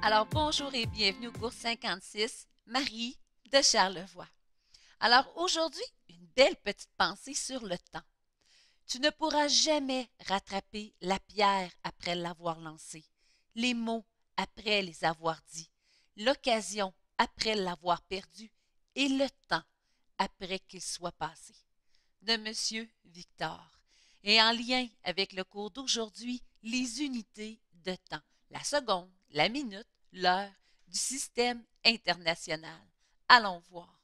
Alors, bonjour et bienvenue au cours 56, Marie de Charlevoix. Alors, aujourd'hui, une belle petite pensée sur le temps. Tu ne pourras jamais rattraper la pierre après l'avoir lancée, les mots après les avoir dits, l'occasion après l'avoir perdue et le temps après qu'il soit passé. De Monsieur Victor. Et en lien avec le cours d'aujourd'hui, les unités de temps, la seconde, la minute, l'heure du système international. Allons voir.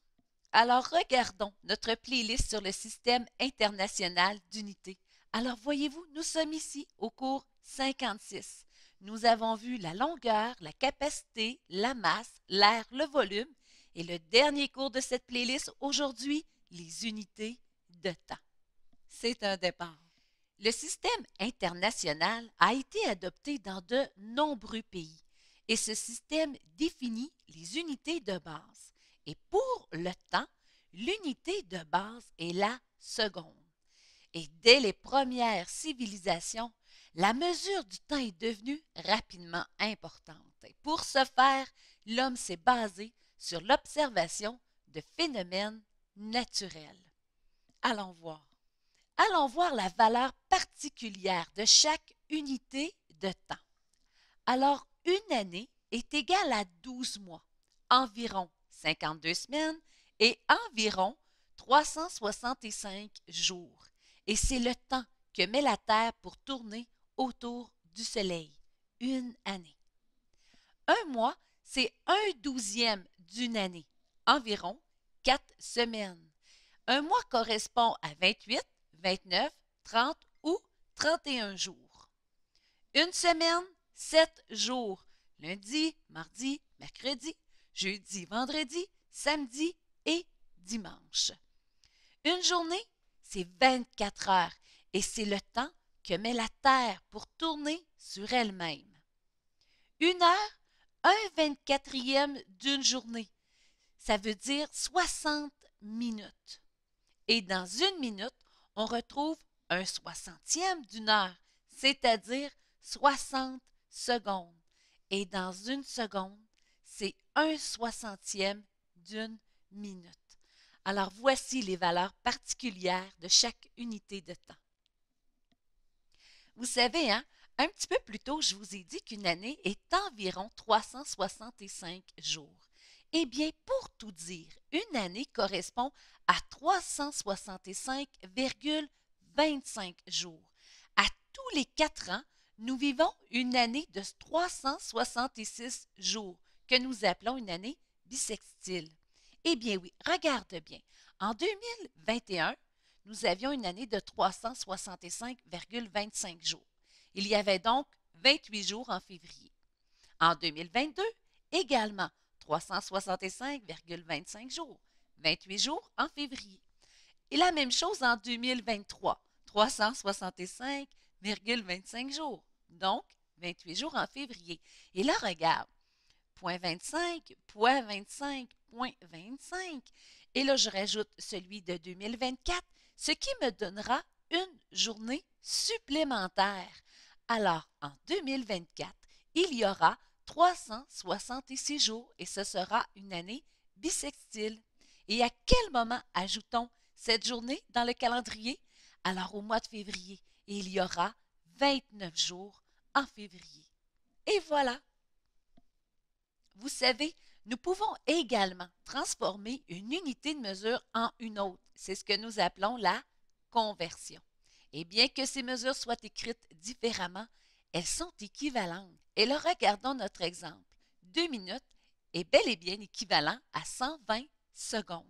Alors regardons notre playlist sur le système international d'unités. Alors voyez-vous, nous sommes ici au cours 56. Nous avons vu la longueur, la capacité, la masse, l'air, le volume et le dernier cours de cette playlist aujourd'hui, les unités de temps. C'est un départ. Le système international a été adopté dans de nombreux pays et ce système définit les unités de base. Et pour le temps, l'unité de base est la seconde. Et dès les premières civilisations, la mesure du temps est devenue rapidement importante. Et pour ce faire, l'homme s'est basé sur l'observation de phénomènes naturels. Allons voir. Allons voir la valeur particulière de chaque unité de temps. Alors, une année est égale à 12 mois, environ 52 semaines et environ 365 jours. Et c'est le temps que met la Terre pour tourner autour du Soleil, une année. Un mois, c'est un douzième d'une année, environ 4 semaines. Un mois correspond à 28 29, 30 ou 31 jours. Une semaine, 7 jours. Lundi, mardi, mercredi, jeudi, vendredi, samedi et dimanche. Une journée, c'est 24 heures et c'est le temps que met la Terre pour tourner sur elle-même. Une heure, un 24e d'une journée. Ça veut dire 60 minutes. Et dans une minute, on retrouve un soixantième d'une heure, c'est-à-dire 60 secondes. Et dans une seconde, c'est un soixantième d'une minute. Alors voici les valeurs particulières de chaque unité de temps. Vous savez, hein, un petit peu plus tôt, je vous ai dit qu'une année est environ 365 jours. Eh bien, pour tout dire, une année correspond à 365,25 jours. À tous les quatre ans, nous vivons une année de 366 jours, que nous appelons une année bissextile. Eh bien oui, regarde bien. En 2021, nous avions une année de 365,25 jours. Il y avait donc 28 jours en février. En 2022, également 365,25 jours, 28 jours en février. Et la même chose en 2023, 365,25 jours, donc 28 jours en février. Et là, regarde, point 25, point 25, point 25. Et là, je rajoute celui de 2024, ce qui me donnera une journée supplémentaire. Alors, en 2024, il y aura 366 jours et ce sera une année bissextile. Et à quel moment ajoutons cette journée dans le calendrier? Alors au mois de février, et il y aura 29 jours en février. Et voilà. Vous savez, nous pouvons également transformer une unité de mesure en une autre. C'est ce que nous appelons la conversion. Et bien que ces mesures soient écrites différemment, elles sont équivalentes. Et là, regardons notre exemple. Deux minutes est bel et bien équivalent à 120 secondes.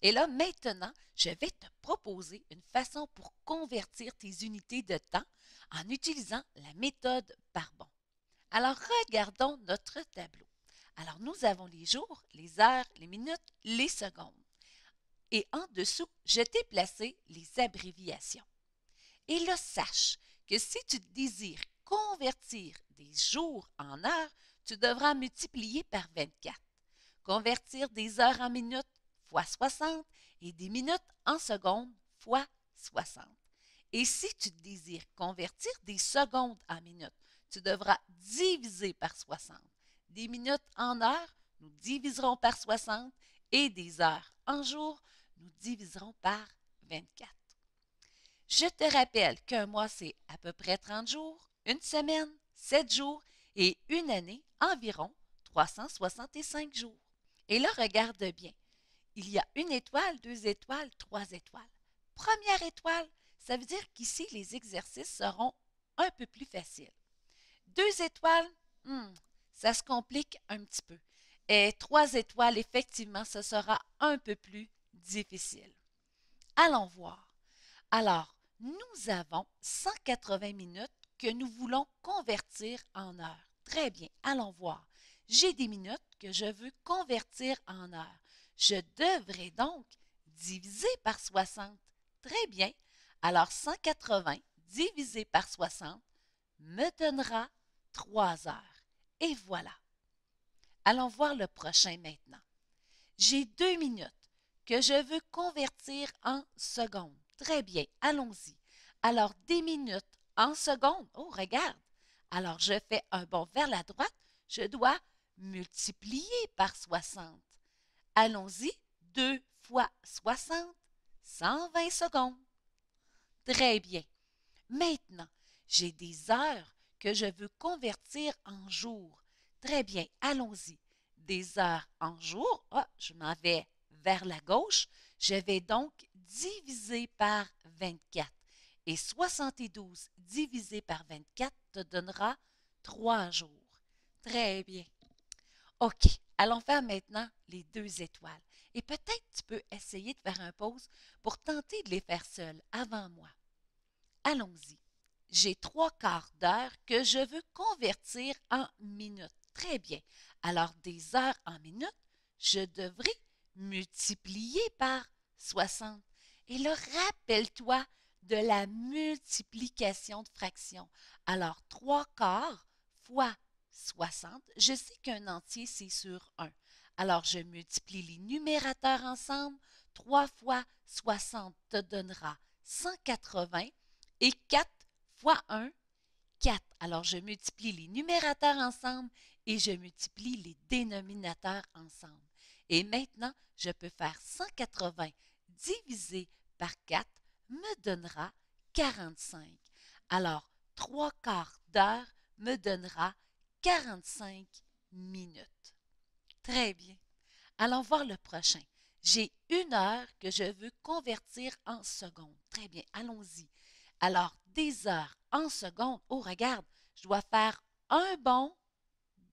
Et là, maintenant, je vais te proposer une façon pour convertir tes unités de temps en utilisant la méthode par bon. Alors, regardons notre tableau. Alors, nous avons les jours, les heures, les minutes, les secondes. Et en dessous, je t'ai placé les abréviations. Et là, sache que si tu désires convertir des jours en heures, tu devras multiplier par 24. Convertir des heures en minutes fois 60 et des minutes en secondes fois 60. Et si tu désires convertir des secondes en minutes, tu devras diviser par 60. Des minutes en heures, nous diviserons par 60 et des heures en jours, nous diviserons par 24. Je te rappelle qu'un mois, c'est à peu près 30 jours, une semaine, sept jours et une année environ 365 jours. Et là, regarde bien. Il y a une étoile, deux étoiles, trois étoiles. Première étoile, ça veut dire qu'ici, les exercices seront un peu plus faciles. Deux étoiles, hmm, ça se complique un petit peu. Et trois étoiles, effectivement, ce sera un peu plus difficile. Allons voir. Alors, nous avons 180 minutes que nous voulons convertir en heures. Très bien, allons voir. J'ai des minutes que je veux convertir en heures. Je devrais donc diviser par 60. Très bien. Alors 180 divisé par 60 me donnera 3 heures. Et voilà. Allons voir le prochain maintenant. J'ai deux minutes que je veux convertir en secondes. Très bien, allons-y. Alors des minutes en seconde. Oh, regarde. Alors, je fais un bond vers la droite. Je dois multiplier par 60. Allons-y. 2 fois 60, 120 secondes. Très bien. Maintenant, j'ai des heures que je veux convertir en jours. Très bien, allons-y. Des heures en jours. Ah, je m'en vais vers la gauche. Je vais donc diviser par 24 et 72 divisé par 24 te donnera 3 jours. Très bien. OK, allons faire maintenant les deux étoiles. Et peut-être tu peux essayer de faire un pause pour tenter de les faire seules avant moi. Allons-y. J'ai trois quarts d'heure que je veux convertir en minutes. Très bien. Alors des heures en minutes, je devrais multiplier par 60. Et là, rappelle-toi, de la multiplication de fractions. Alors, trois quarts fois 60, je sais qu'un entier, c'est sur 1. Alors, je multiplie les numérateurs ensemble. 3 fois 60 te donnera 180 et 4 fois 1, 4. Alors, je multiplie les numérateurs ensemble et je multiplie les dénominateurs ensemble. Et maintenant, je peux faire 180 divisé par 4 me donnera 45. Alors, trois quarts d'heure me donnera 45 minutes. Très bien. Allons voir le prochain. J'ai une heure que je veux convertir en secondes. Très bien, allons-y. Alors, des heures en secondes. Oh, regarde, je dois faire un bon,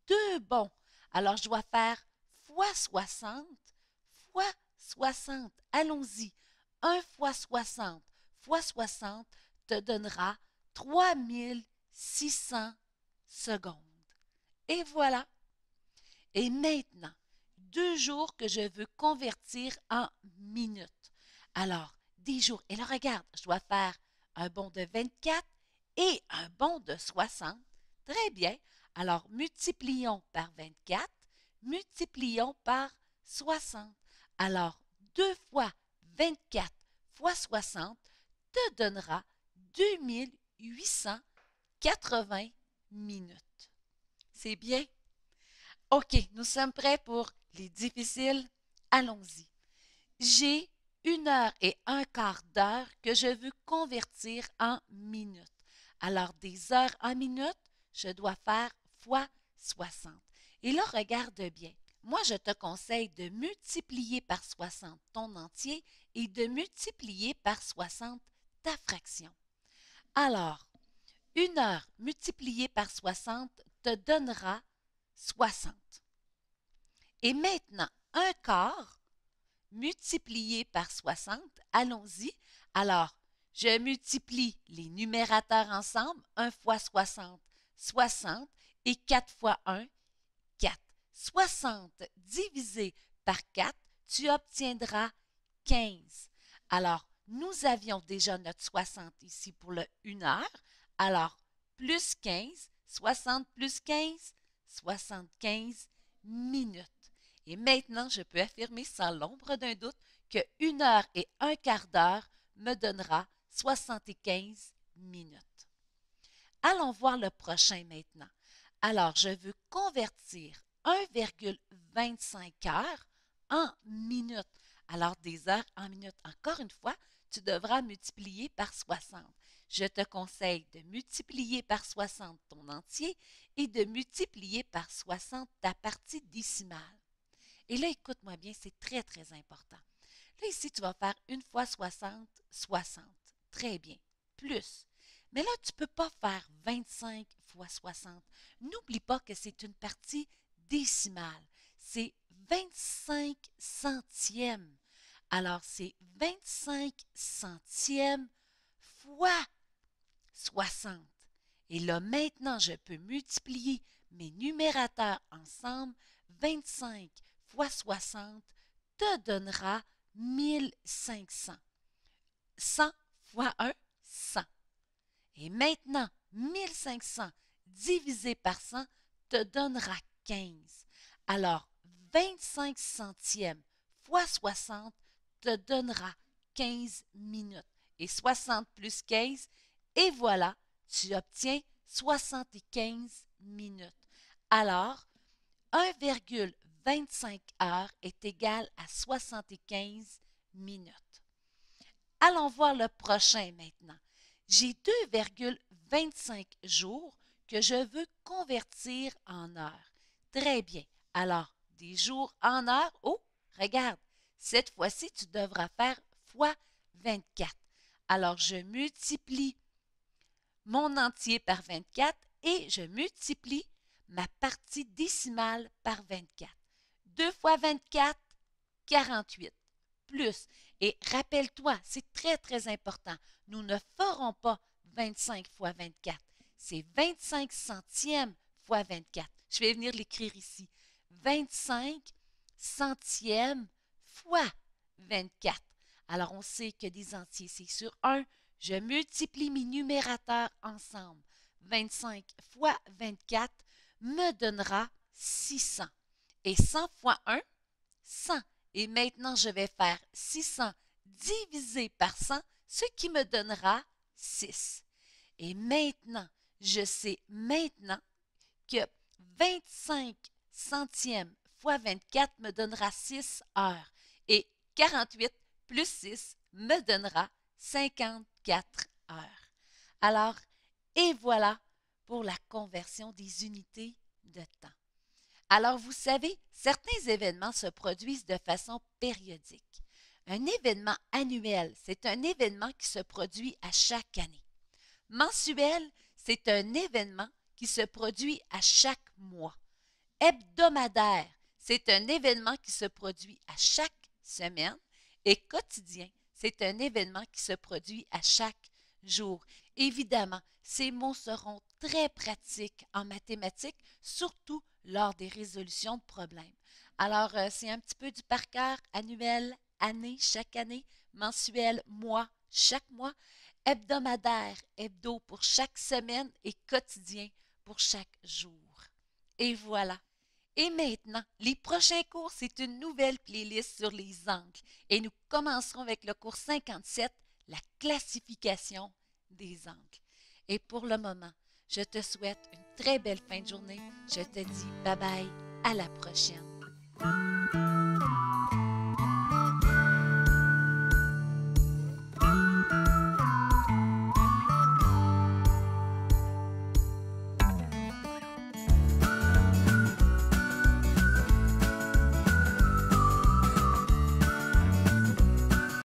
deux bons. Alors, je dois faire fois 60, fois 60. Allons-y. Un fois 60, fois 60 te donnera 3600 secondes. Et voilà. Et maintenant, deux jours que je veux convertir en minutes. Alors, 10 jours. Et là, regarde, je dois faire un bond de 24 et un bond de 60. Très bien. Alors, multiplions par 24, multiplions par 60. Alors, deux fois 24 fois 60 te donnera 2880 minutes. C'est bien? OK, nous sommes prêts pour les difficiles. Allons-y. J'ai une heure et un quart d'heure que je veux convertir en minutes. Alors, des heures en minutes, je dois faire fois 60. Et là, regarde bien. Moi, je te conseille de multiplier par 60 ton entier et de multiplier par 60 fraction. Alors, une heure multipliée par 60 te donnera 60. Et maintenant, un quart multiplié par 60, allons-y. Alors, je multiplie les numérateurs ensemble, 1 fois 60, 60, et 4 fois 1, 4. 60 divisé par 4, tu obtiendras 15. Alors, nous avions déjà notre 60 ici pour le 1 heure. Alors, plus 15, 60 plus 15, 75 minutes. Et maintenant, je peux affirmer sans l'ombre d'un doute que 1 heure et un quart d'heure me donnera 75 minutes. Allons voir le prochain maintenant. Alors, je veux convertir 1,25 heures en minutes. Alors, des heures en minutes. Encore une fois, tu devras multiplier par 60. Je te conseille de multiplier par 60 ton entier et de multiplier par 60 ta partie décimale. Et là, écoute-moi bien, c'est très, très important. Là, ici, tu vas faire une fois 60, 60. Très bien. Plus. Mais là, tu ne peux pas faire 25 fois 60. N'oublie pas que c'est une partie décimale. C'est 25 centièmes alors, c'est 25 centièmes fois 60. Et là, maintenant, je peux multiplier mes numérateurs ensemble. 25 fois 60 te donnera 1500. 100 fois 1, 100. Et maintenant, 1500 divisé par 100 te donnera 15. Alors, 25 centièmes fois 60 te donnera 15 minutes. Et 60 plus 15, et voilà, tu obtiens 75 minutes. Alors, 1,25 heures est égal à 75 minutes. Allons voir le prochain maintenant. J'ai 2,25 jours que je veux convertir en heures. Très bien. Alors, des jours en heures. Oh, regarde, cette fois-ci, tu devras faire fois 24. Alors, je multiplie mon entier par 24 et je multiplie ma partie décimale par 24. 2 fois 24, 48 plus. Et rappelle-toi, c'est très, très important, nous ne ferons pas 25 fois 24. C'est 25 centièmes fois 24. Je vais venir l'écrire ici. 25 centièmes fois 24. Alors, on sait que des entiers, c'est sur 1. Je multiplie mes numérateurs ensemble. 25 fois 24 me donnera 600. Et 100 fois 1, 100. Et maintenant, je vais faire 600 divisé par 100, ce qui me donnera 6. Et maintenant, je sais maintenant que 25 centièmes fois 24 me donnera 6 heures. 48 plus 6 me donnera 54 heures. Alors, et voilà pour la conversion des unités de temps. Alors, vous savez, certains événements se produisent de façon périodique. Un événement annuel, c'est un événement qui se produit à chaque année. Mensuel, c'est un événement qui se produit à chaque mois. Hebdomadaire, c'est un événement qui se produit à chaque semaine et quotidien. C'est un événement qui se produit à chaque jour. Évidemment, ces mots seront très pratiques en mathématiques, surtout lors des résolutions de problèmes. Alors, euh, c'est un petit peu du par cœur annuel, année, chaque année, mensuel, mois, chaque mois, hebdomadaire, hebdo pour chaque semaine et quotidien pour chaque jour. Et voilà. Et maintenant, les prochains cours, c'est une nouvelle playlist sur les angles. Et nous commencerons avec le cours 57, la classification des angles. Et pour le moment, je te souhaite une très belle fin de journée. Je te dis bye bye, à la prochaine.